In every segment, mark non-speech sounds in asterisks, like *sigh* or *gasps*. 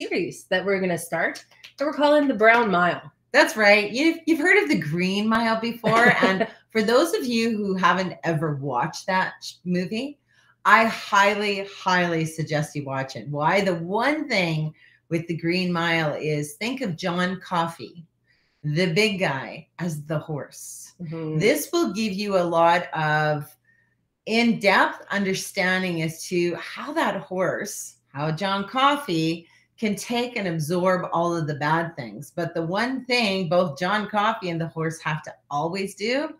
series that we're going to start that we're calling the Brown Mile. That's right. You've, you've heard of the Green Mile before. *laughs* and for those of you who haven't ever watched that movie, I highly, highly suggest you watch it. Why? The one thing with the Green Mile is think of John Coffey, the big guy, as the horse. Mm-hmm. This will give you a lot of in depth understanding as to how that horse, how John Coffey, can take and absorb all of the bad things. But the one thing both John Coffee and the horse have to always do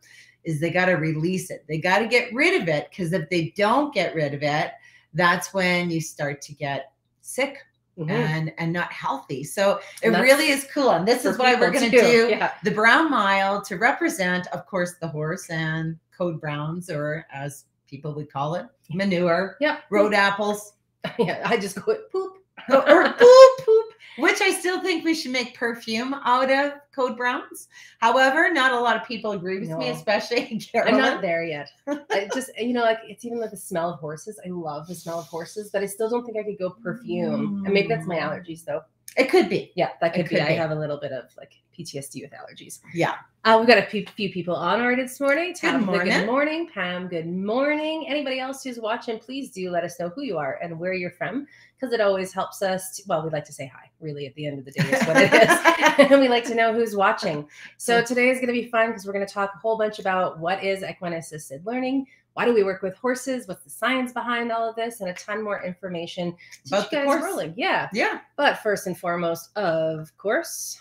is they got to release it. They got to get rid of it because if they don't get rid of it, that's when you start to get sick Mm-hmm. and and not healthy. So it really is cool. And this is why we're going to do yeah. the brown mile to represent, of course, the horse and code browns, or as people would call it, manure. Yeah. Road apples. *laughs* Yeah. I just quit poop or, *laughs* poop, poop, which I still think we should make perfume out of code browns. However, not a lot of people agree with no. me, especially *laughs* Carolyn. I'm not there yet. I just you know, like it's even like the smell of horses. I love the smell of horses, but I still don't think I could go perfume. Mm. And maybe that's my mm. allergies though. It could be. Yeah, that could, could be. be. I have a little bit of like PTSD with allergies. Yeah. Uh, we've got a few, people on already this morning. Tab, good morning. Good morning, Pam. Good morning. Anybody else who's watching, please do let us know who you are and where you're from, because it always helps us. To, well, we like to say hi. Really, at the end of the day, is what it is, and *laughs* *laughs* we like to know who's watching. So today is going to be fun because we're going to talk a whole bunch about what is equine assisted learning, why do we work with horses? What's the science behind all of this? And a ton more information about you guys rolling. Yeah. Yeah. But first and foremost, of course,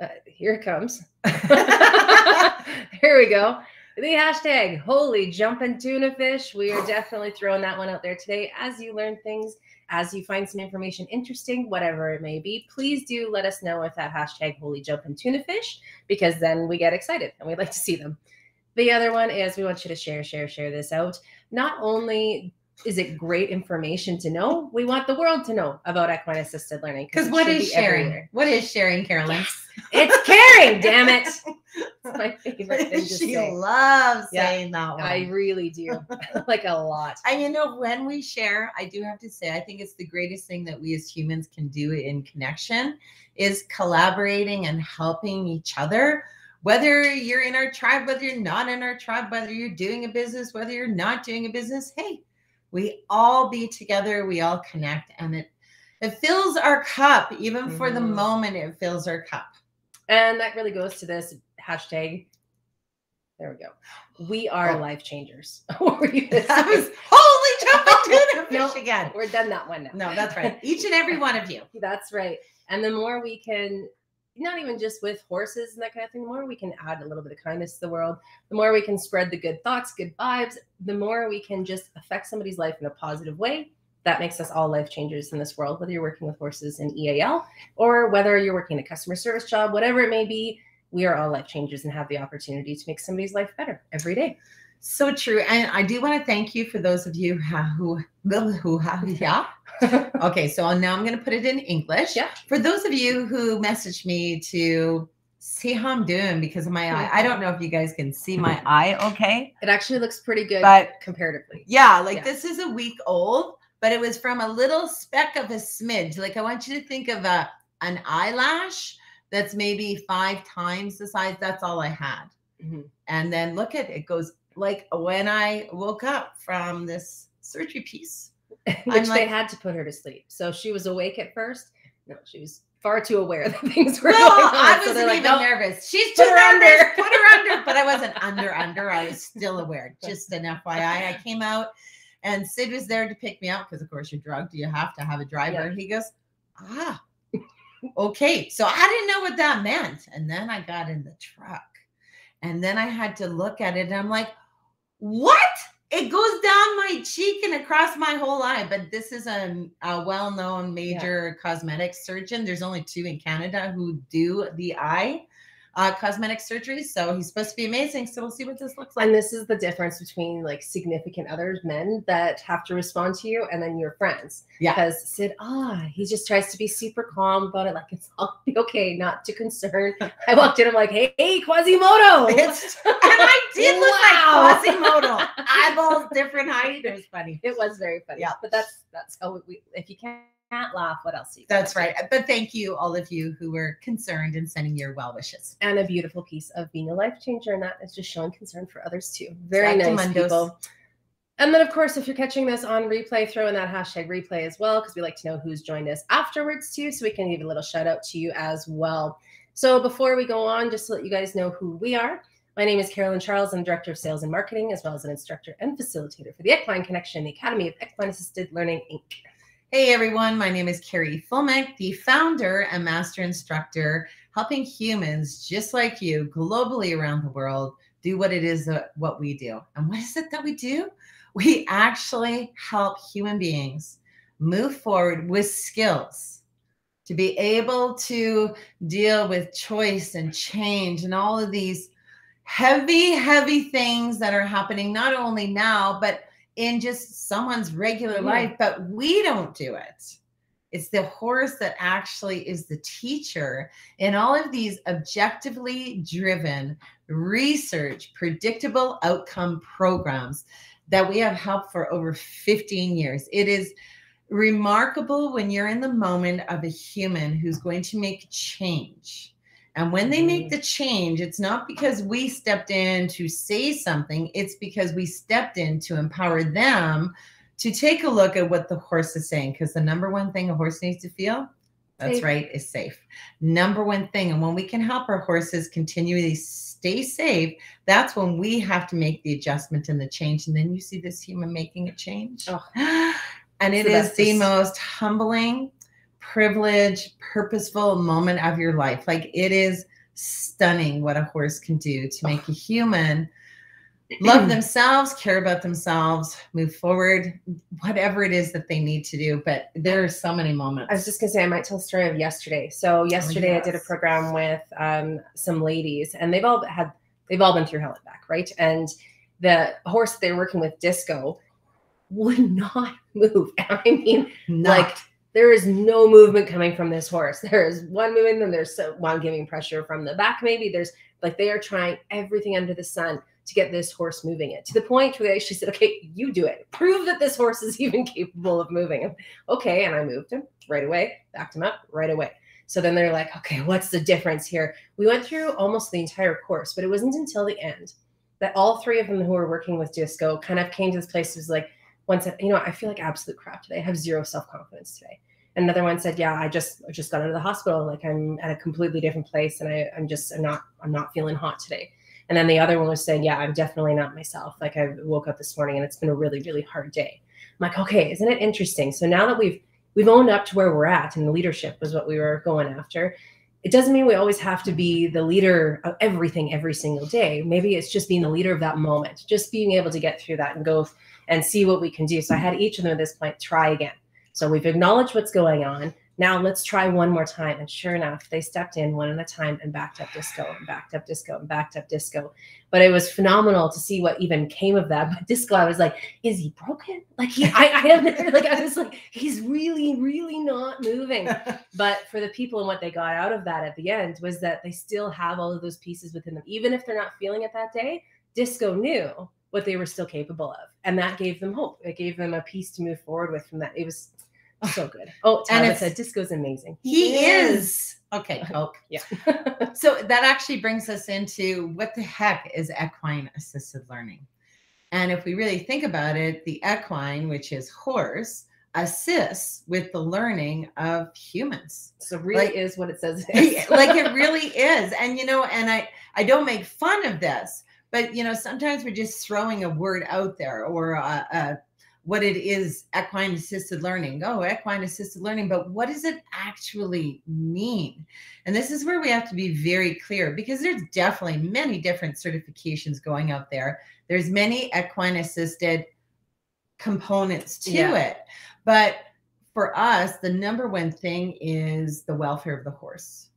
uh, here it comes. *laughs* here we go. The hashtag holy jumping tuna fish. We are definitely throwing that one out there today. As you learn things, as you find some information interesting, whatever it may be, please do let us know with that hashtag holy jumping tuna fish because then we get excited and we like to see them. The other one is we want you to share, share, share this out. Not only is it great information to know, we want the world to know about equine assisted learning. Because what is be sharing? Everywhere. What is sharing, Carolyn? Yes. It's caring, damn it. *laughs* It's my favorite thing to she say. loves yeah, saying that one. I really do. *laughs* like a lot. And you know, when we share, I do have to say, I think it's the greatest thing that we as humans can do in connection is collaborating and helping each other whether you're in our tribe, whether you're not in our tribe, whether you're doing a business, whether you're not doing a business, hey, we all be together, we all connect, and it it fills our cup. Even mm-hmm. for the mm-hmm. moment, it fills our cup. And that really goes to this hashtag. There we go. We are oh. life changers. *laughs* *laughs* That was holy *laughs* tuna fish again. We're done that one now. No, that's right. Each and every one of you. That's right. And the more we can not even just with horses and that kind of thing, the more we can add a little bit of kindness to the world, the more we can spread the good thoughts, good vibes, the more we can just affect somebody's life in a positive way. That makes us all life changers in this world, whether you're working with horses in EAL or whether you're working a customer service job, whatever it may be, we are all life changers and have the opportunity to make somebody's life better every day. So true. And I do want to thank you for those of you who, who, have yeah, okay, so now I'm going to put it in English. Yeah. For those of you who messaged me to see how I'm doing because of my eye, I don't know if you guys can see my *laughs* eye okay. It actually looks pretty good but, comparatively. Yeah, like yeah. this is a week old, but it was from a little speck of a smidge. Like I want you to think of a an eyelash that's maybe five times the size. That's all I had. Mm -hmm. And then look at it goes like when I woke up from this surgery piece *laughs* which like, they had to put her to sleep. So she was awake at first. No, she was far too aware *laughs* that things were going on. I wasn't so even like, nope, nervous. She's too Under. Put her under. *laughs* But I wasn't under under. I was still aware. Just an FYI. I came out and Sid was there to pick me up because of course you're drugged. You have to have a driver. Yeah. He goes, ah, okay. So I didn't know what that meant. And then I got in the truck. And then I had to look at it and I'm like, what? it goes down my cheek and across my whole eye. But this is a, a well known major yeah. cosmetic surgeon. There's only two in Canada who do the eye uh, cosmetic surgery. So he's supposed to be amazing. So we'll see what this looks like. And this is the difference between like significant others, men that have to respond to you, and then your friends. Yeah. Because Sid, ah, oh, he just tries to be super calm about it, like it's all *laughs* okay, not too concerned. I *laughs* walked in, I'm like, hey, hey Quasimodo. It's, *laughs* and I did look wow. like Quasimodo. Eyeballs different height. It was funny. It was very funny. Yeah. But that's that's how we, if you can can't laugh, what else? That's right. But thank you, all of you who were concerned and sending your well wishes. And a beautiful piece of being a life changer, and that is just showing concern for others too. Very Back nice people. And then, of course, if you're catching this on replay, throw in that hashtag replay as well, because we like to know who's joined us afterwards too, so we can give a little shout out to you as well. So before we go on, just to let you guys know who we are. My name is Carolyn Charles. I'm Director of Sales and Marketing, as well as an instructor and facilitator for the Equine Connection, the Academy of Equine Assisted Learning, Inc. Hey everyone, my name is Carrie Fulmek, the founder and master instructor, helping humans just like you globally around the world do what it is that what we do. And what is it that we do? We actually help human beings move forward with skills to be able to deal with choice and change and all of these heavy, heavy things that are happening not only now, but in just someone's regular yeah. life, but we don't do it. It's the horse that actually is the teacher in all of these objectively driven, research, predictable outcome programs that we have helped for over 15 years. It is remarkable when you're in the moment of a human who's going to make change and when they make mm-hmm. the change, it's not because we stepped in to say something, it's because we stepped in to empower them to take a look at what the horse is saying. Because the number one thing a horse needs to feel, that's safe. right, is safe. Number one thing. And when we can help our horses continually stay safe, that's when we have to make the adjustment and the change. And then you see this human making a change. Oh. *gasps* and it's it is the most humbling privileged, purposeful moment of your life. Like it is stunning what a horse can do to make a human love themselves, care about themselves, move forward, whatever it is that they need to do. But there are so many moments. I was just gonna say, I might tell a story of yesterday. So oh, yesterday oh, yes. I did a program with um, some ladies, and they've all had they've all been through hell and back, right? And the horse they're working with, Disco, would *laughs* not move. *laughs* I mean, not. like there is no movement coming from this horse. There is one movement, then there's one giving pressure from the back. Maybe there's like they are trying everything under the sun to get this horse moving it to the point where they actually said, okay, you do it. Prove that this horse is *laughs* even capable of moving him. Okay. And I moved him right away, backed him up right away. So then they're like, okay, what's the difference here? We went through almost the entire course, but it wasn't until the end that all three of them who were working with Disco kind of came to this place. was like, one said, you know, I feel like absolute crap today. I have zero self confidence today. another one said, yeah, I just I just got out of the hospital. Like I'm at a completely different place, and I, I'm just I'm not I'm not feeling hot today. And then the other one was saying, yeah, I'm definitely not myself. Like I woke up this morning and it's been a really really hard day. I'm like, okay, isn't it interesting? So now that we've we've owned up to where we're at, and the leadership was what we were going after it doesn't mean we always have to be the leader of everything every single day. Maybe it's just being the leader of that moment, just being able to get through that and go and see what we can do. So I had each of them at this point try again. So we've acknowledged what's going on. Now let's try one more time. And sure enough, they stepped in one at a time and backed up disco and backed up disco and backed up disco. But it was phenomenal to see what even came of that. But disco, I was like, is he broken? Like he, I, I have *laughs* like I was like, he's really, really not moving. *laughs* But for the people and what they got out of that at the end was that they still have all of those pieces within them, even if they're not feeling it that day. Disco knew what they were still capable of, and that gave them hope. It gave them a piece to move forward with from that. It was so good. Oh, and it's a disco's amazing. He, he is. is. Okay, Coke. *laughs* Oh, yeah. so that actually brings us into what the heck is equine assisted learning? And if we really think about it, the equine, which is horse, assists with the learning of humans. So really like, is what it says. *laughs* like it *laughs* really is. And you know, and I I don't make fun of this, but you know, sometimes we're just throwing a word out there or a, a what it is equine assisted learning. Oh, equine assisted learning, but what does it actually mean? And this is where we have to be very clear because there's definitely many different certifications going out there. There's many equine assisted components to yeah. it. But for us, the number one thing is the welfare of the horse.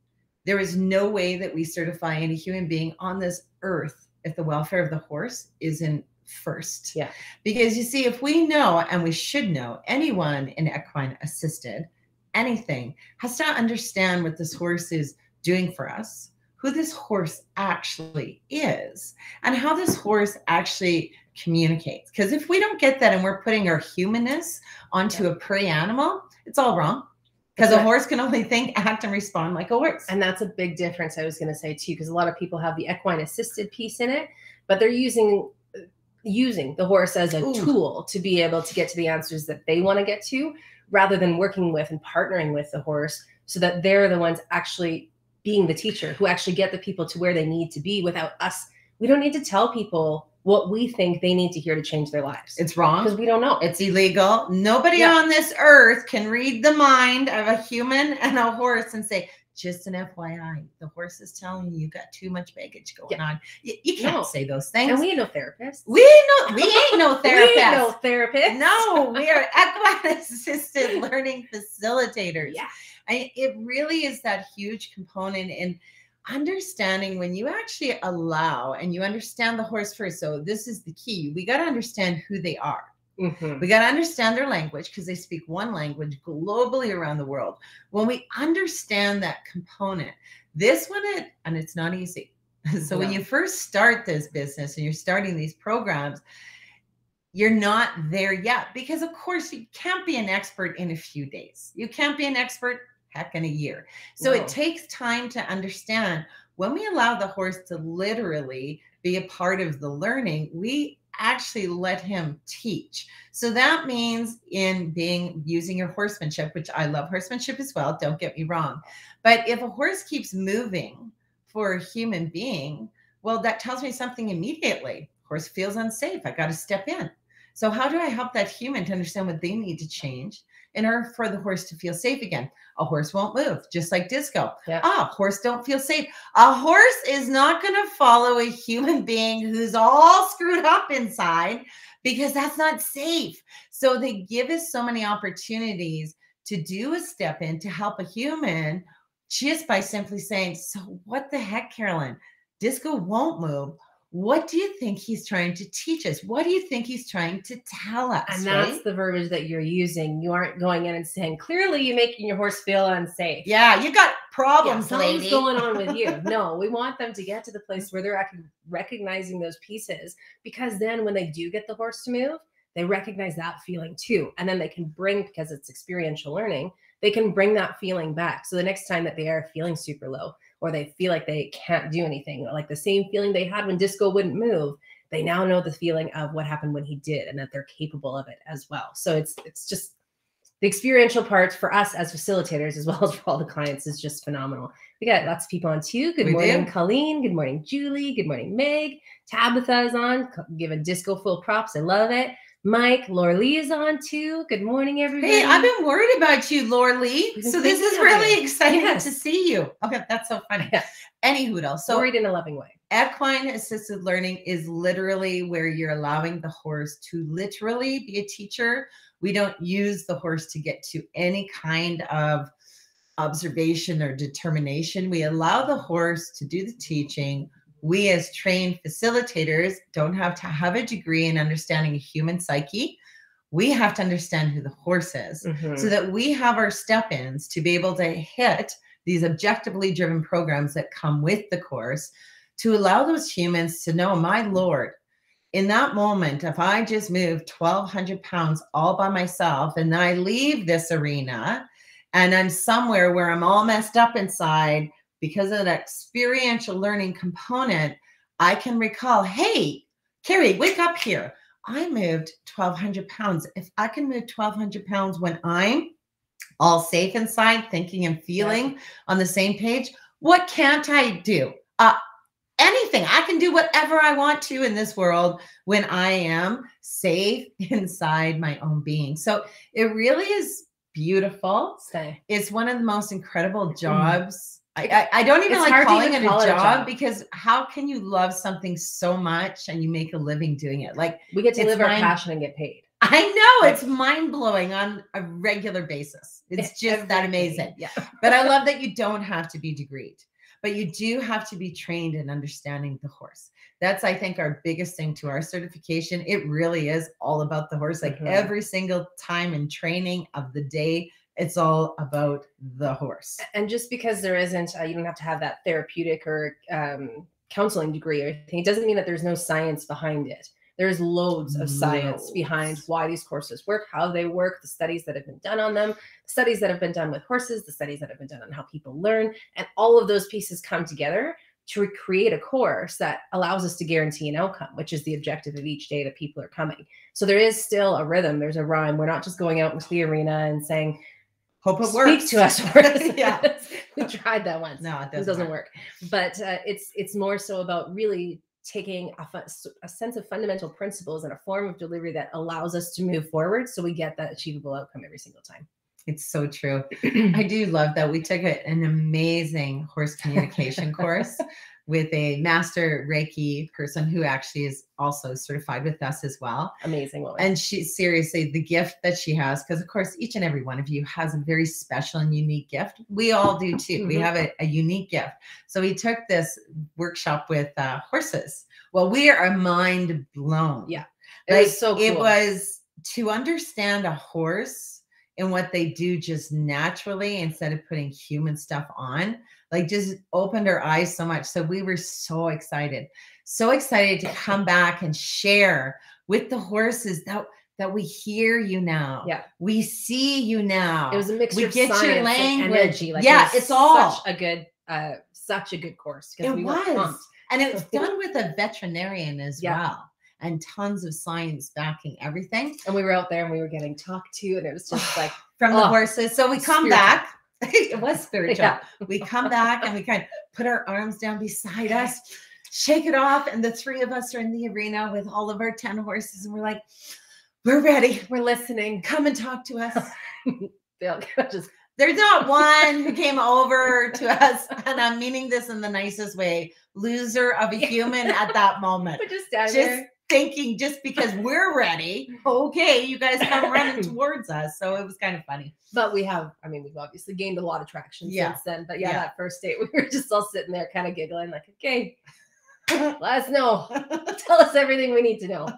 There is no way that we certify any human being on this earth if the welfare of the horse isn't first. Yeah. Because you see, if we know and we should know anyone in equine assisted, anything has to understand what this horse is doing for us, who this horse actually is, and how this horse actually communicates. Because if we don't get that and we're putting our humanness onto yeah. a prey animal, it's all wrong. Because a horse can only think, act, and respond like a horse. And that's a big difference I was going to say too, because a lot of people have the equine assisted piece in it, but they're using using the horse as a Ooh. tool to be able to get to the answers that they want to get to rather than working with and partnering with the horse so that they're the ones actually being the teacher who actually get the people to where they need to be without us we don't need to tell people what we think they need to hear to change their lives. It's wrong because we don't know. It's illegal. Nobody yeah. on this earth can read the mind of a human and a horse and say, just an FYI, the horse is telling you you got too much baggage going yeah. on. You, you can't no. say those things. And we ain't no therapist. We ain't no we ain't no therapist. *laughs* we ain't no therapist. No, we are *laughs* equine assisted *laughs* learning facilitators. Yeah. I, it really is that huge component in understanding when you actually allow and you understand the horse first. So this is the key. We got to understand who they are. Mm-hmm. We got to understand their language because they speak one language globally around the world. When we understand that component, this one, it, and it's not easy. *laughs* So when you first start this business and you're starting these programs, you're not there yet because of course you can't be an expert in a few days. You can't be an expert heck in a year. So no. it takes time to understand when we allow the horse to literally be a part of the learning, we actually let him teach. So that means in being using your horsemanship, which I love horsemanship as well, don't get me wrong. But if a horse keeps moving for a human being, well, that tells me something immediately. Horse feels unsafe. I got to step in. So, how do I help that human to understand what they need to change in order for the horse to feel safe again. A horse won't move, just like disco. Yeah. Ah, horse don't feel safe. A horse is not going to follow a human being who's all screwed up inside because that's not safe. So they give us so many opportunities to do a step in to help a human just by simply saying, So what the heck, Carolyn? Disco won't move what do you think he's trying to teach us? What do you think he's trying to tell us? And that's right? the verbiage that you're using. You aren't going in and saying, clearly you're making your horse feel unsafe. Yeah, you got problems. Yeah, something's lady. going on with you. *laughs* no, we want them to get to the place where they're recognizing those pieces because then when they do get the horse to move, they recognize that feeling too. And then they can bring, because it's experiential learning, they can bring that feeling back. So the next time that they are feeling super low, or they feel like they can't do anything, like the same feeling they had when disco wouldn't move. They now know the feeling of what happened when he did and that they're capable of it as well. So it's it's just the experiential part for us as facilitators as *laughs* well as for all the clients is just phenomenal. We got lots of people on too. Good we morning, do. Colleen. Good morning, Julie. Good morning, Meg. Tabitha is on, giving disco full props. I love it. Mike. Laura is on too. Good morning, everybody. Hey, I've been worried about you, Laura So this is really exciting yes. to see you. Okay, that's so funny. Yeah. Any hoodle. So worried in a loving way. Equine assisted learning is literally where you're allowing the horse to literally be a teacher. We don't use the horse to get to any kind of observation or determination. We allow the horse to do the teaching we as trained facilitators don't have to have a degree in understanding a human psyche we have to understand who the horse is mm-hmm. so that we have our step ins to be able to hit these objectively driven programs that come with the course to allow those humans to know, my Lord, in that moment, if I just move 1,200 pounds all by myself and I leave this arena and I'm somewhere where I'm all messed up inside because of that experiential learning component, I can recall, hey, Carrie, wake up here. I moved 1,200 pounds. If I can move 1,200 pounds when I'm all safe inside, thinking and feeling yeah. on the same page, what can't I do? Uh, anything. I can do whatever I want to in this world when I am safe *laughs* inside my own being. So it really is beautiful. Stay. It's one of the most incredible mm-hmm. jobs I, I, don't even it's like calling even it call a, job a job, because how can you love something so much and you make a living doing it? Like we get to live mind, our passion and get paid. *laughs* I know like, it's mind blowing on a regular basis. It's, *laughs* just that amazing. Yeah. *laughs* but I love that you don't have to be degreed, but you do have to be trained in understanding the horse. That's I think our biggest thing to our certification. It really is all about the horse. Like mm-hmm. every single time in training of the day it's all about the horse. And just because there isn't, uh, you don't have to have that therapeutic or um, counseling degree or anything, it doesn't mean that there's no science behind it. There's loads of science loads. behind why these courses work, how they work, the studies that have been done on them, the studies that have been done with horses, the studies that have been done on how people learn, and all of those pieces come together to create a course that allows us to guarantee an outcome, which is the objective of each day that people are coming. So there is still a rhythm, there's a rhyme. We're not just going out into the arena and saying, Hope it Speak works. Speak to us. *laughs* yeah, *laughs* we tried that once. No, it doesn't, it doesn't work. work. But uh, it's it's more so about really taking a, a, sense of fundamental principles and a form of delivery that allows us to move forward so we get that achievable outcome every single time it's so true *clears throat* i do love that we took a, an amazing horse communication course *laughs* with a master Reiki person who actually is also certified with us as well. Amazing woman. And she seriously, the gift that she has, because of course, each and every one of you has a very special and unique gift. We all do too. Mm-hmm. We have a, a, unique gift. So we took this workshop with uh, horses. Well, we are mind blown. Yeah. It like, was so cool. It was to understand a horse and what they do just naturally instead of putting human stuff on like just opened our eyes so much. So we were so excited, so excited to come back and share with the horses that that we hear you now. Yeah. We see you now. It was a mixture we of get your language. energy. Like yeah, it it's all such a good uh such a good course. It we was. And it was done with a veterinarian as yeah. well and tons of science backing everything. And we were out there and we were getting talked to, and it was just *sighs* like from the oh, horses. So we come back *laughs* it was spiritual. Yeah. We come back and we kind of put our arms down beside us, shake it off. And the three of us are in the arena with all of our 10 horses. And we're like, we're ready. We're listening. Come and talk to us. *laughs* just... *laughs* There's not one who came over to us, and I'm meaning this in the nicest way, loser of a human at that moment. just just thinking just because *laughs* we're ready, okay, you guys come running *laughs* towards us. So it was kind of funny. But we have, I mean, we've obviously gained a lot of traction yeah. since then. But yeah, yeah, that first date, *laughs* we were just all sitting there kind of giggling, like, okay, let us know. Tell us everything we need to know.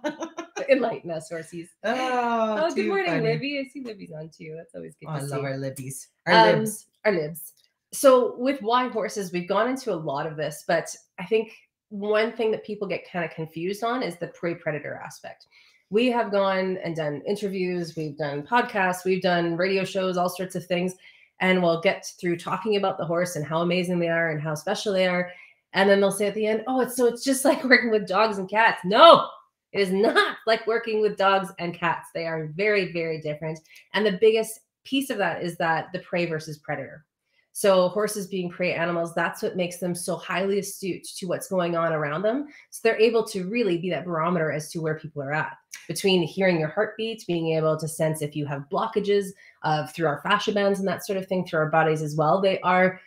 Enlighten us, horses." Oh, oh good morning, funny. Libby. I see Libby's on too. That's always good. Oh, I see. love our Libbies. Our um, libs. Our libs. So with why horses, we've gone into a lot of this, but I think one thing that people get kind of confused on is the prey predator aspect. We have gone and done interviews, we've done podcasts, we've done radio shows, all sorts of things. And we'll get through talking about the horse and how amazing they are and how special they are. And then they'll say at the end, oh, it's so it's just *laughs* like working with dogs and cats. No, it is not *laughs* like working with dogs and cats. They are very, very different. And the biggest piece of that is that the prey versus predator so, horses being prey animals, that's what makes them so highly astute to what's going on around them. So, they're able to really be that barometer as to where people are at between hearing your heartbeat, being able to sense if you have blockages of uh, through our fascia bands and that sort of thing, through our bodies as well. They are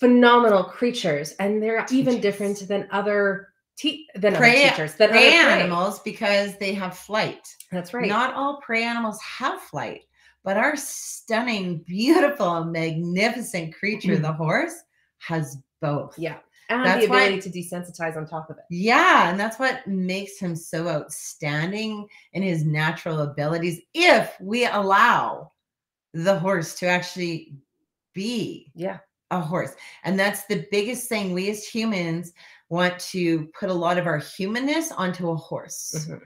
phenomenal creatures and they're teachers. even different than other. Te- than prey, other creatures than prey other prey. animals because they have flight. That's right. Not all prey animals have flight. But our stunning, beautiful, magnificent creature, the mm. horse, has both. Yeah. And that's the ability why, to desensitize on top of it. Yeah. And that's what makes him so outstanding in his natural abilities if we allow the horse to actually be yeah. a horse. And that's the biggest thing we as humans want to put a lot of our humanness onto a horse. Mm-hmm.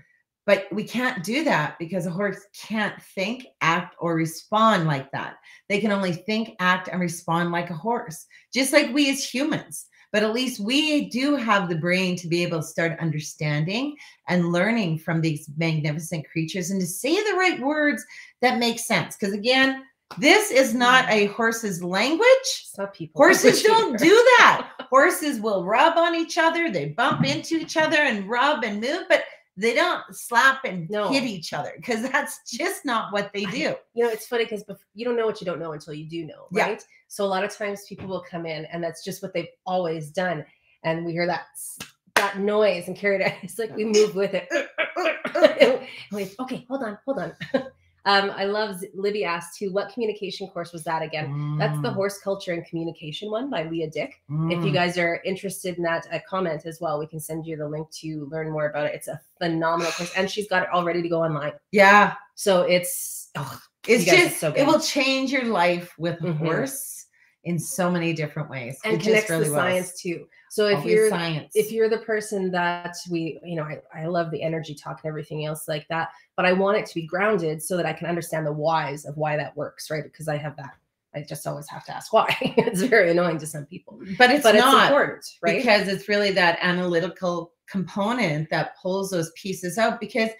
But we can't do that because a horse can't think, act, or respond like that. They can only think, act, and respond like a horse, just like we as humans. But at least we do have the brain to be able to start understanding and learning from these magnificent creatures and to say the right words that make sense. Because again, this is not a horse's language. So people horses don't do that. Horses will rub on each other, they bump into each other and rub and move, but they don't slap and no. hit each other because that's just not what they do. I, you know, it's funny because bef- you don't know what you don't know until you do know, right? Yeah. So a lot of times people will come in and that's just what they've always done, and we hear that that noise and carry it. *laughs* It's like we move with it. *laughs* *laughs* okay, hold on, hold on. Um, I love Libby asked too, what communication course was that again? Mm. That's the mm. horse culture and communication one by Leah Dick. Mm. If you mm. guys are interested in that, uh, comment as well. We can send you the link to learn more about it. It's a phenomenal course, and she's got it all ready to go online. Yeah. So it's oh, it's just so it will change your life with mm -hmm. horse in so many different ways. And it connects really the was. science too. So if Always you're science. if you're the person that we, you know, I, I love the energy talk and everything else like that, but I want it to be grounded so that I can understand the whys of why that works, right? Because I have that. I just always have to ask why. *laughs* it's very annoying to some people. But it's but not it's important, right? Because it's really that analytical component that pulls those pieces out because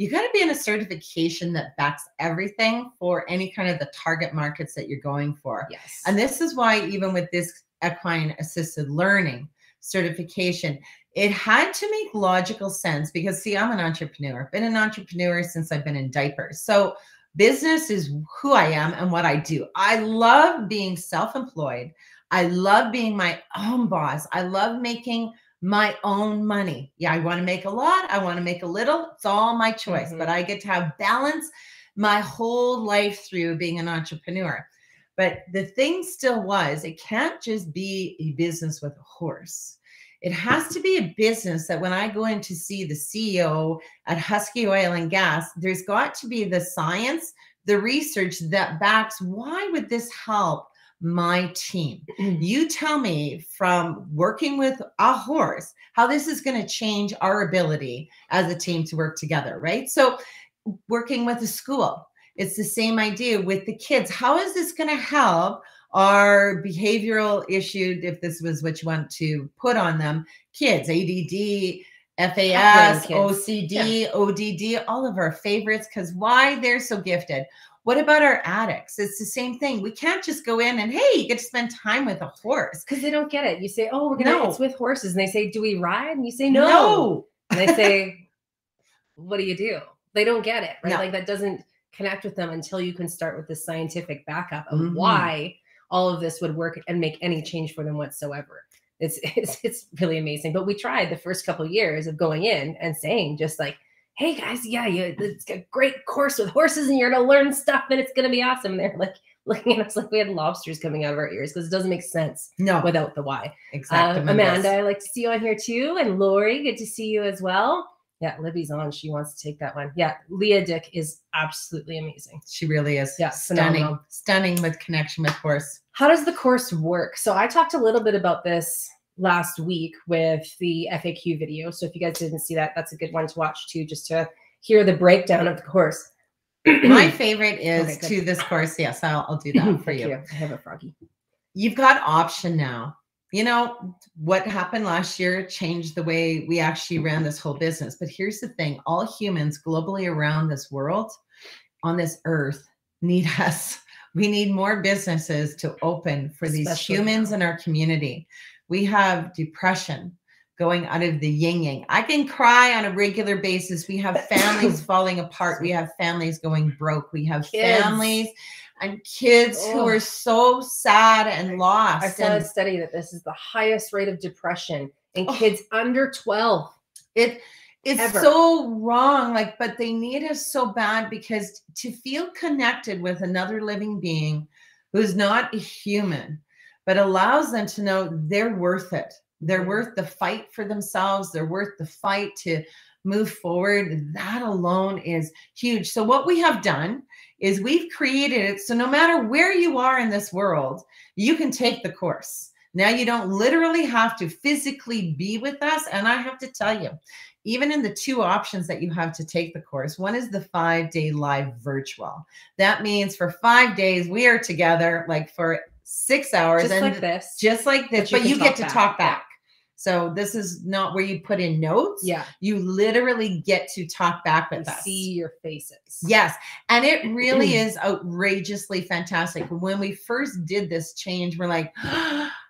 you got to be in a certification that backs everything for any kind of the target markets that you're going for. Yes. And this is why, even with this equine assisted learning certification, it had to make logical sense because, see, I'm an entrepreneur, I've been an entrepreneur since I've been in diapers. So, business is who I am and what I do. I love being self employed. I love being my own boss. I love making my own money. Yeah, I want to make a lot, I want to make a little. It's all my choice, mm-hmm. but I get to have balance my whole life through being an entrepreneur. But the thing still was, it can't just be a business with a horse. It has to be a business that when I go in to see the CEO at Husky Oil and Gas, there's got to be the science, the research that backs why would this help my team. Mm-hmm. You tell me from working with a horse how this is going to change our ability as a team to work together, right? So, working with a school, it's the same idea with the kids. How is this going to help? Our behavioral issue, if this was what you want to put on them, kids, ADD, FAS, OCD, yeah. ODD, all of our favorites, because why they're so gifted. What about our addicts? It's the same thing. We can't just go in and hey, you get to spend time with a horse because they don't get it. You say, oh, we're gonna no. it's with horses, and they say, do we ride? And you say, no. no. and they say, *laughs* what do you do? They don't get it, right? No. Like that doesn't connect with them until you can start with the scientific backup of mm-hmm. why all of this would work and make any change for them whatsoever. It's, *laughs* it's it's really amazing. But we tried the first couple of years of going in and saying just like hey guys, yeah, you, it's a great course with horses and you're going to learn stuff and it's going to be awesome. And they're like looking at us like we had lobsters coming out of our ears because it doesn't make sense no. without the why. Exactly. Um, Amanda, I like to see you on here too. And Lori, good to see you as well. Yeah, Libby's on. She wants to take that one. Yeah, Leah Dick is absolutely amazing. She really is. Yeah, stunning. Phenomenal. Stunning with connection with horse. How does the course work? So I talked a little bit about this last week with the FAQ video. So if you guys didn't see that, that's a good one to watch too, just to hear the breakdown of the course. *clears throat* My favorite is okay, to this course. Yes, I'll, I'll do *clears throat* that for you. you. I have a froggy. You've got option now. You know, what happened last year changed the way we actually ran this whole business. But here's the thing all humans globally around this world, on this earth, need *laughs* us. We need more businesses to open for these Especially humans now. in our community we have depression going out of the yin yang. I can cry on a regular basis. We have families *coughs* falling apart. We have families going broke. We have kids. families and kids who are so sad and lost. I saw and, a study that this is the highest rate of depression in oh. kids under 12. It it's Ever. so wrong like but they need us so bad because to feel connected with another living being who's not a human but allows them to know they're worth it. They're mm-hmm. worth the fight for themselves. They're worth the fight to move forward. That alone is huge. So, what we have done is we've created it so no matter where you are in this world, you can take the course. Now, you don't literally have to physically be with us. And I have to tell you, even in the two options that you have to take the course, one is the five day live virtual. That means for five days, we are together like for six hours just and like this just like this but you, but you get to back. talk back so this is not where you put in notes. Yeah. You literally get to talk back with us. See your faces. Yes. And it *clears throat* really is outrageously fantastic. When we first did this change, we're like, *gasps*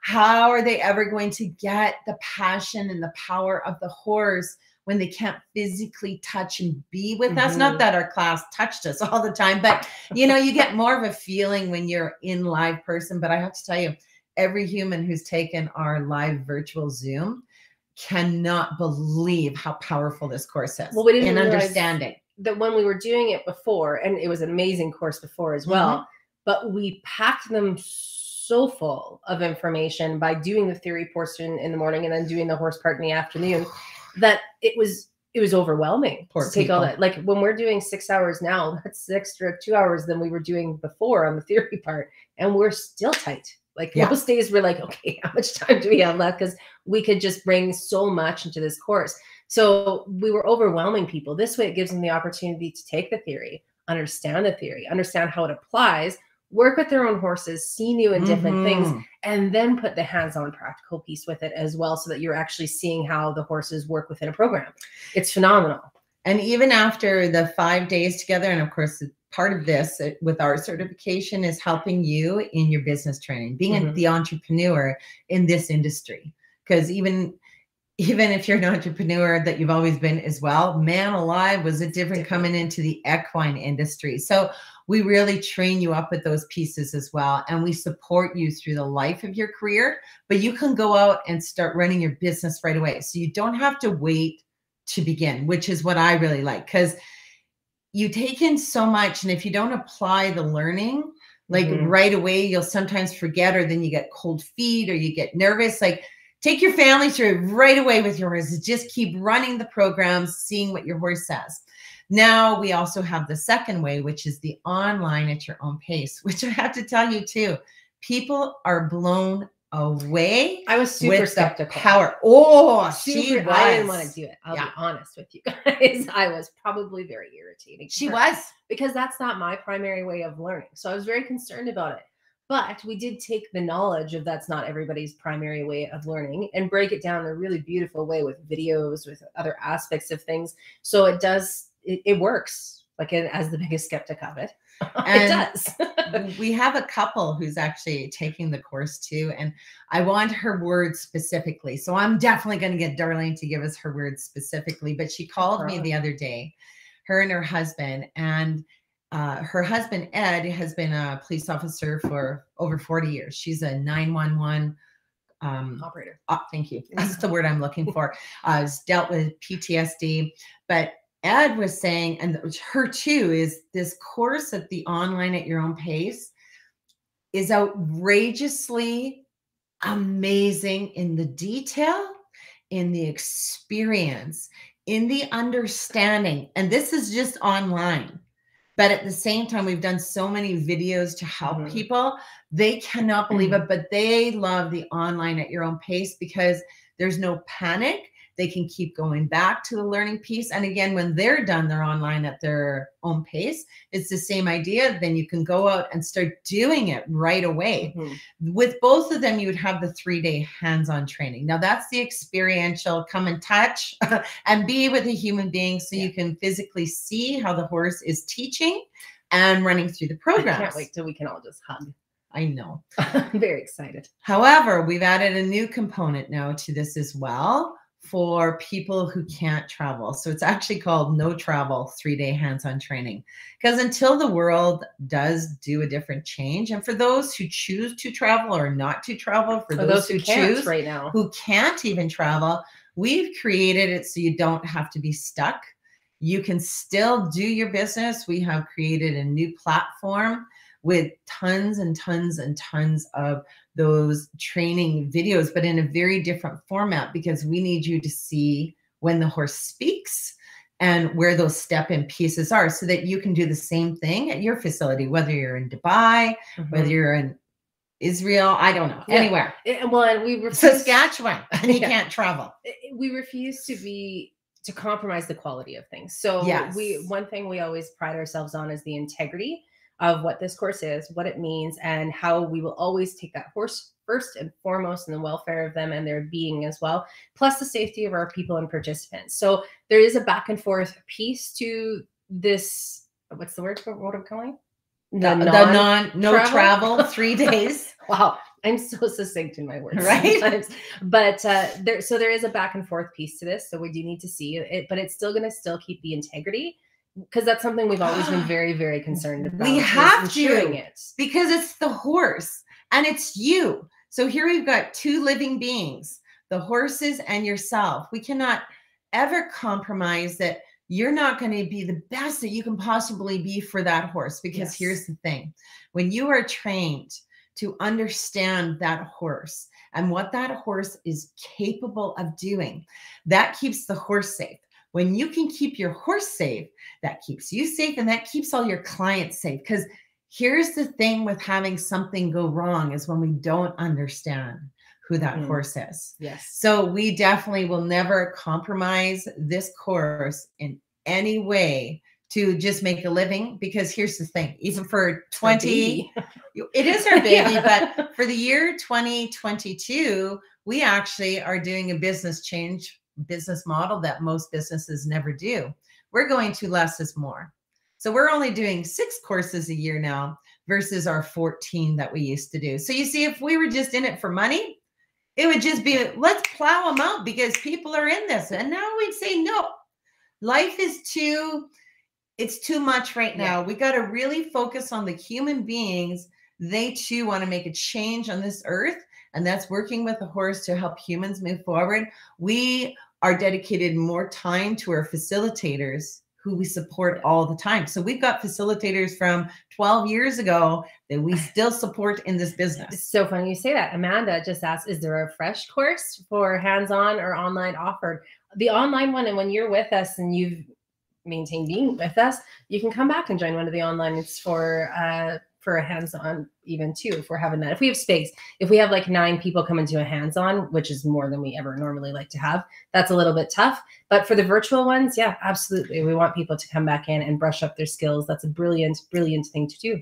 how are they ever going to get the passion and the power of the horse? when they can't physically touch and be with mm-hmm. us. Not mm-hmm. that our class touched us *laughs* all the time, but you know, you get more of a feeling when you're in live person. But I have to tell you, every human who's taken our live virtual Zoom cannot believe how powerful this course is. Well, we didn't in understanding that when we were doing it before, and it was an amazing course before as well, mm-hmm. but we packed them so full of information by doing the theory portion in the morning and then doing the horse part in the afternoon that it was it was overwhelming Poor to take people. all that. Like when we're doing six hours now, *laughs* that's extra two hours than we were doing before on the theory part, and we're still tight. Like yeah. most days, we're like, okay, *laughs* how much time do we have left? Because we could just bring so much into this course. So we were overwhelming people. This way, it gives them the opportunity to take the theory, understand the theory, understand how it applies, work with their own horses, see new and different mm-hmm. things, and then put the hands on practical piece with it as well so that you're actually seeing how the horses work within a program. It's phenomenal. And even after the five days together, and of course, part of this uh, with our certification is helping you in your business training, being mm-hmm. the entrepreneur in this industry. Because even even if you're an entrepreneur that you've always been as well, man alive, was it different coming into the equine industry? So we really train you up with those pieces as well. And we support you through the life of your career, but you can go out and start running your business right away. So you don't have to wait to begin, which is what I really like because you take in so much. And if you don't apply the learning, like mm-hmm. right away, you'll sometimes forget, or then you get cold feet or you get nervous. Like, take your family through right away with your horses. Just keep running the programs, seeing what your horse says. Now we also have the second way, which is the online at your own pace, *laughs* which I have to tell you too, people are blown away. I was super skeptical. Power. Oh, super, she was. I didn't want to do it. I'll yeah. be honest with you *laughs* guys. I was probably very irritating. She was because that's not my primary way of learning. So I was very concerned about it. But we did take the knowledge of that's not everybody's primary way of learning and break it down in a really beautiful way with videos, with other aspects of things. So it does it, it works. Like it, as the biggest skeptic of it, *laughs* and it does. *laughs* we have a couple who's actually taking the course too, and I want her words specifically. So I'm definitely going to get Darlene to give us her words specifically. But she called me the other day, her and her husband, and uh, her husband Ed has been a police officer for over 40 years. She's a 911 um, operator. Oh, thank you. That's the word I'm looking for. *laughs* Uh, dealt with PTSD, but Ed was saying, and her too, is this course at the online at your own pace is outrageously amazing in the detail, in the experience, in the understanding. And this is just online. But at the same time, we've done so many videos to help mm-hmm. people. They cannot believe mm-hmm. it, but they love the online at your own pace because there's no panic they can keep going back to the learning piece. And again, when they're done, they're online at their own pace. It's the same idea. Then you can go out and start doing it right away. Mm-hmm. With both of them, you would have the three day hands on training. Now, that's the experiential come and touch *laughs* and be with a human being so yeah. you can physically see how the horse is teaching and running through the program. can't wait till we can all just hug. I know. *laughs* I'm very excited. However, we've added a new component now to this as well for people who can't travel. So it's actually called No Travel Three Day Hands On Training. Because until the world does do a different change, and for those who choose to travel or not to travel, for, for those, those, who, who choose right now, who can't even travel, we've created it so you don't have to be stuck. You can still do your business. We have created a new platform with tons and tons and tons of those training videos, but in a very different format because we need you to see when the horse speaks and where those step in pieces are so that you can do the same thing at your facility, whether you're in Dubai, mm-hmm. whether you're in Israel, I don't know, yeah. anywhere. It, well, and we refuse, Saskatchewan, *laughs* and you yeah. can't travel. We refuse to be to compromise the quality of things. So yes. we one thing we always pride ourselves on is the integrity of what this course is, what it means, and how we will always take that horse first and foremost in the welfare of them and their being as well, plus the safety of our people and participants. So there is a back and forth piece to this. What's the word for what I'm calling? The, the non, no travel, travel three *laughs* days. wow. I'm so succinct in my words, *laughs* right? Sometimes. But uh, there, so there is a back and forth piece to this. So we do need to see it, but it's still going to still keep the integrity because that's something we've always been *gasps* very, very concerned about. We have to it. because it's the horse and it's you. So here we've got two living beings, the horses and yourself. We cannot ever compromise that you're not going to be the best that you can possibly be for that horse. Because yes. here's the thing when you are trained to understand that horse and what that horse is capable of doing, that keeps the horse safe. When you can keep your horse safe, that keeps you safe and that keeps all your clients safe. Because here's the thing with having something go wrong is when we don't understand who that mm horse is. Yes. So we definitely will never compromise this course in any way to just make a living because here's the thing even for 20 it is our *laughs* baby yeah. but for the year 2022 we actually are doing a business change business model that most businesses never do. We're going to less is more. So we're only doing six courses a year now versus our 14 that we used to do. So you see, if we were just in it for money, it would just be let's plow them out because people are in this. And now we'd say, no, life is too, it's too much right now. Yeah. We got to really focus on the human beings. They too want to make a change on this earth and that's working with the horse to help humans move forward. We are dedicated more time to our facilitators who we support all the time. So we've got facilitators from 12 years ago that we *laughs* still support in this business. It's so funny you say that. Amanda just asked, is there a fresh course for hands-on or online offered? The online one, and when you're with us and you've maintained being with us, you can come back and join one of the online. It's for uh, for a hands-on even too if we're having that if we have space if we have like nine people come into a hands-on which is more than we ever normally like to have that's a little bit tough but for the virtual ones yeah absolutely we want people to come back in and brush up their skills that's a brilliant brilliant thing to do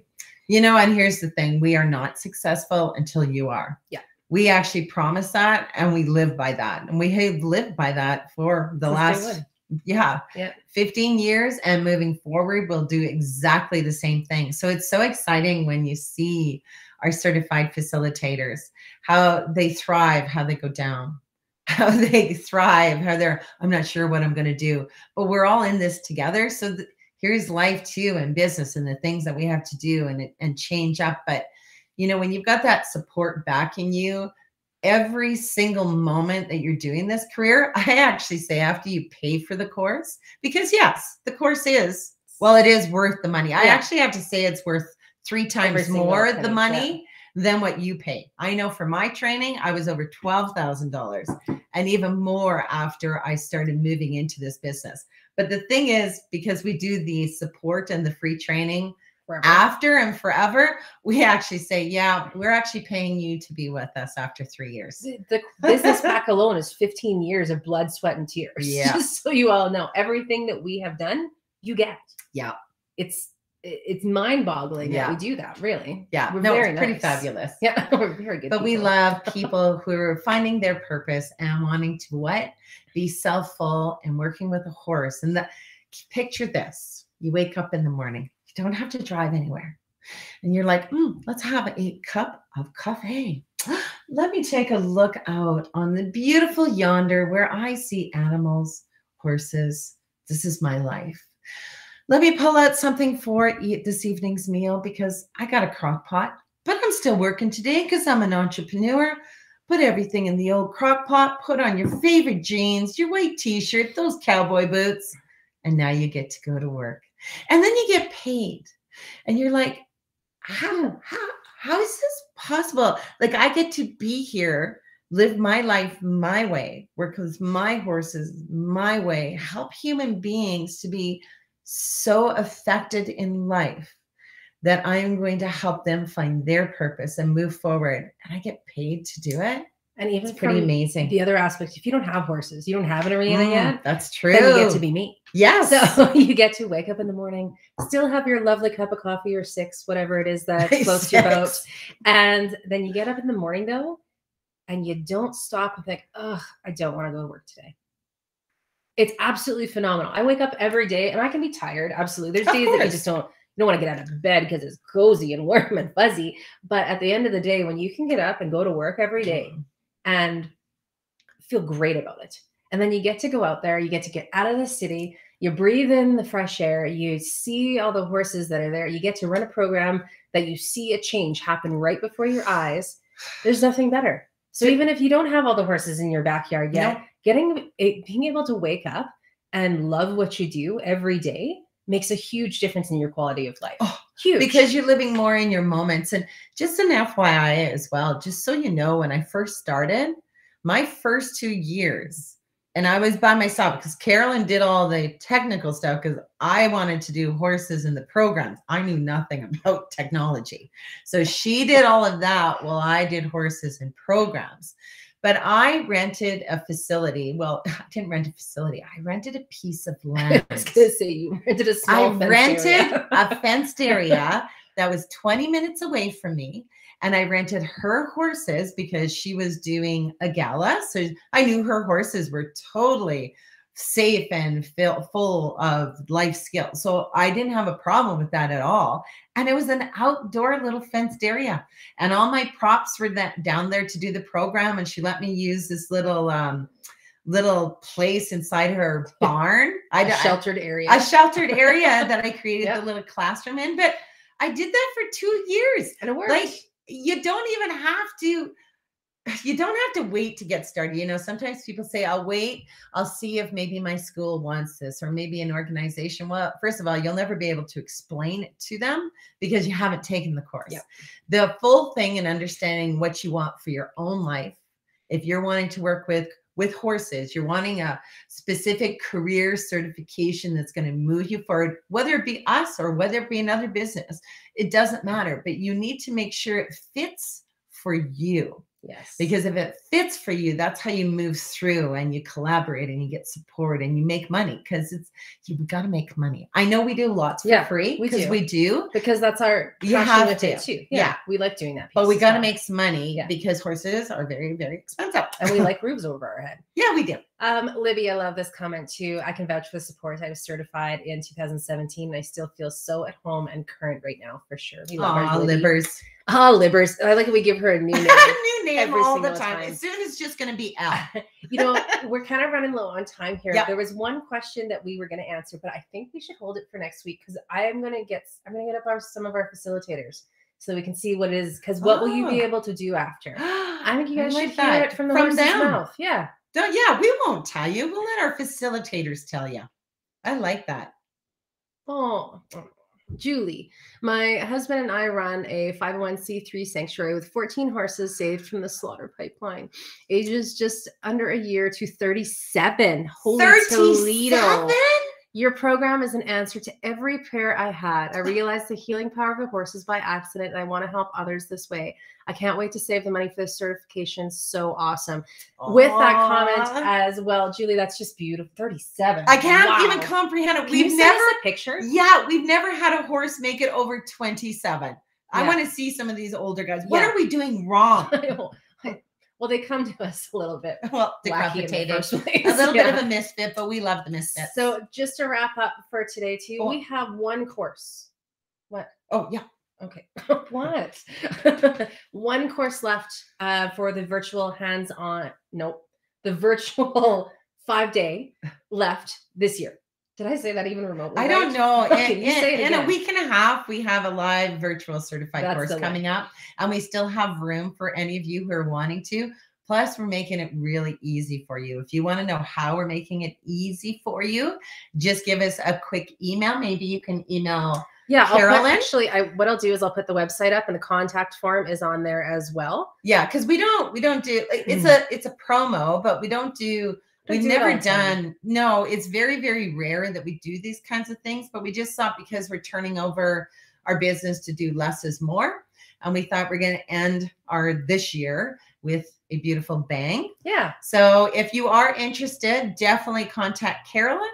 you know and here's the thing we are not successful until you are yeah we actually promise that and we live by that and we have lived by that for the Since last yeah, yeah, 15 years and moving forward, we'll do exactly the same thing. So it's so exciting when you see our certified facilitators, how they thrive, how they go down, *laughs* how they thrive, how they're, I'm not sure what I'm going to do, but we're all in this together. So th- here's life too, and business and the things that we have to do and, and change up. But, you know, when you've got that support backing you, every single moment that you're doing this career, I actually say after you pay for the course, because yes, the course is, well, it is worth the money. Yeah. I actually have to say it's worth three times more penny, the money yeah. than what you pay. I know for my training, I was over $12,000 and even more after I started moving into this business. But the thing is, because we do the support and the free training, Forever. after and forever, we actually say, yeah, we're actually paying you to be with us after three years. The, the business back *laughs* alone is 15 years of blood, sweat, and tears. *laughs* Yeah. Just so you all know, everything that we have done, you get. Yeah. It's it's mind-boggling yeah. that we do that. Really. Yeah. We're no, very it's pretty nice. fabulous. *laughs* Yeah. we're very good. But people. we love people who are finding their purpose and wanting to what be self full and working with a horse. And the picture this: you wake up in the morning don't have to drive anywhere. And you're like, mm, let's have a cup of coffee. *gasps* Let me take a look out on the beautiful yonder where I see animals, horses. This is my life. Let me pull out something for eat this evening's meal because I got a crock pot, but I'm still working today because I'm an entrepreneur put everything in the old crock pot, put on your favorite jeans, your white t shirt, those cowboy boots, and now you get to go to work. And then you get paid. And you're like, how, how, how is this possible? Like I get to be here, live my life my way, work with my horses my way, help human beings to be so affected in life that I am going to help them find their purpose and move forward. And I get paid to do it. And even it's pretty amazing. The other aspects, if you don't have horses, you don't have an arena mm, yet. That's true. Then you get to be me. Yes. So *laughs* you get to wake up in the morning, still have your lovely cup of coffee or six, whatever it is that's *laughs* close to your boat. And then you get up in the morning though, and you don't stop and think, oh, I don't want to go to work today. It's absolutely phenomenal. I wake up every day and I can be tired. Absolutely. There's of days course. that you just don't don't want to get out of bed because it's cozy and warm and fuzzy. But at the end of the day, when you can get up and go to work every mm. day, and feel great about it. And then you get to go out there, you get to get out of the city, you breathe in the fresh air, you see all the horses that are there, you get to run a program that you see a change happen right before your eyes. There's nothing better. So even if you don't have all the horses in your backyard yet, no. getting being able to wake up and love what you do every day makes a huge difference in your quality of life. Oh, Huge. Because you're living more in your moments. And just an FYI as well, just so you know, when I first started, my first two years, and I was by myself because Carolyn did all the technical stuff because I wanted to do horses and the programs. I knew nothing *laughs* about technology. So she did all of that while I did horses and programs. But I rented a facility. Well, *laughs* I didn't rent a facility. I rented a piece of land. *laughs* I was going to say you rented a small. I rented a *laughs* fenced area that was 20 minutes away from me. And I rented her horses because she was doing a gala. So I knew her horses were totally safe and feel, full of life skills. So I didn't have a problem with that at all. And it was an outdoor little fenced area. And all my props were that, down there to do the program. And she let me use this little, um, little place inside her *laughs* barn. I, a sheltered area. A sheltered area *laughs* that I created yep. the little classroom in. But I did that for two years. And it worked. Like you don't even have to you don't have to wait to get started. You know, sometimes people say, I'll wait, I'll see if maybe my school wants this or maybe an organization. Well, first of all, you'll never be able to explain it to them because you haven't taken the course. Yep. The full thing and understanding what you want for your own life. If you're wanting to work with with horses, you're wanting a specific career certification that's going to move you forward, whether it be us or whether it be another business, it doesn't matter, but you need to make sure it fits for you Yes. Because if it fits for you, that's how you move through and you collaborate and you get support and you make money because it's you've got to make money. I know we do lots for yeah, free because we, we, do because that's our you have to. too. Yeah, yeah, we like doing that. But we got to make some money yeah. because horses are very very expensive and we like roofs over our head. *laughs* Yeah, we do. Um, Libby, I love this comment too. I can vouch for the support. I was certified in 2017, and I still feel so at home and current right now, for sure. We Aw, Libbers. Ah, Libbers. I like we give her a new *laughs* name. new name all the time. time. As soon as it's just going to be L. *laughs* you know, *laughs* we're kind of running low on time here. Yep. There was one question that we were going to answer, but I think we should hold it for next week because I am going to get I'm going to get up our some of our facilitators so we can see what it is. Because what will you be oh. able to do after? *gasps* I think you I guys like should hear that. it from the From horse's them. mouth. Yeah. No, yeah, we won't tell you. We'll let our facilitators tell you. I like that. Oh, oh, Julie, my husband and I run a 501c3 sanctuary with 14 horses saved from the slaughter pipeline, ages just under a year to 37. Holy 37? Toledo. Your program is an answer to every prayer I had. I realized the healing power of the horses by accident, and I want to help others this way. I can't wait to save the money for this certification. So awesome. Aww. With that comment as well, Julie, that's just beautiful. 37. I can't wow. even comprehend it. Can we've never picture. Yeah, we've never had a horse make it over 27. Yeah. I want to see some of these older guys. What yeah. are we doing wrong? *laughs* Well, they come *laughs* to us a little bit. *laughs* Well, decapitated. A little yeah. bit of a misfit, but we love the misfit. So just to wrap up for today, too, oh. we have one course. What? Oh, yeah. Okay. *laughs* what? one course left uh, for the virtual hands on, nope, the virtual five day left this year. Did I say that even remotely? I right? don't know. *laughs* Okay, in, in, in a week and a half, we have a live virtual certified That's course coming up, and we still have room for any of you who are wanting to. Plus, we're making it really easy for you. If you want to know how we're making it easy for you, just give us a quick email. Maybe you can email. Yeah, Carolyn. Put, actually, I, what I'll do is I'll put the website up, and the contact form is on there as well. Yeah, because we don't we don't do it's mm. a it's a promo, but we don't do We've do never done, time. no, it's very, very rare that we do these kinds of things, but we just thought because we're turning over our business to do less is more. And we thought we're going to end our this year with a beautiful bang. Yeah. So if you are interested, definitely contact Carolyn.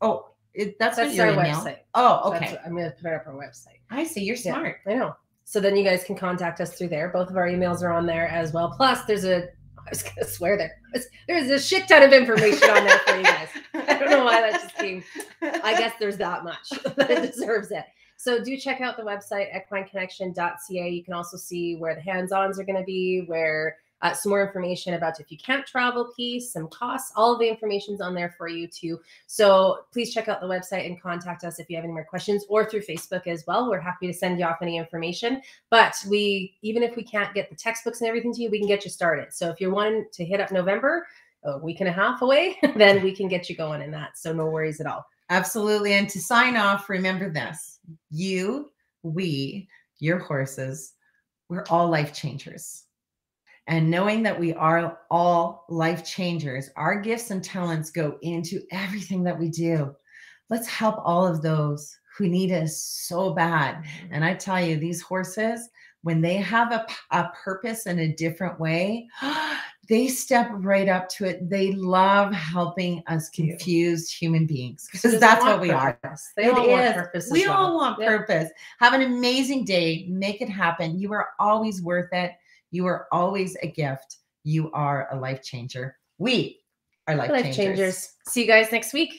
Oh, it, that's, that's our you're website. Oh, okay. I'm going to put it up on our website. I see. You're smart. Yeah, I know. So then you guys can contact us through there. Both of our emails are on there as well. Plus, there's a I was gonna swear there was there's a shit ton of information on there for you guys. I don't know why that just came. I guess there's that much *laughs* that deserves it. So do check out the website equineconnection.ca. You can also see where the hands-ons are going to be, where uh, some more information about if you can't travel piece, some costs, all of the information's on there for you too. So please check out the website and contact us if you have any more questions or through Facebook as well. We're happy to send you off any information. But we, even if we can't get the textbooks and everything to you, we can get you started. So if you're wanting to hit up November, a week and a half away, *laughs* then we can get you going in that. So no worries at all. Absolutely. And to sign off, remember this you, we, your horses, we're all life changers and knowing that we are all life changers, our gifts and talents go into everything that we do. Let's help all of those who need us so bad. Mm-hmm. And I tell you, these horses, when they have a, a purpose in a different way, *gasps* they step right up to it. They love helping us confused human beings because that's what we purpose. are. They all want purpose. We well. all want purpose. Have an amazing day. Make it happen. You are always worth it. You are always a gift. You are a life changer. We are life, life changers. changers. See you guys next week.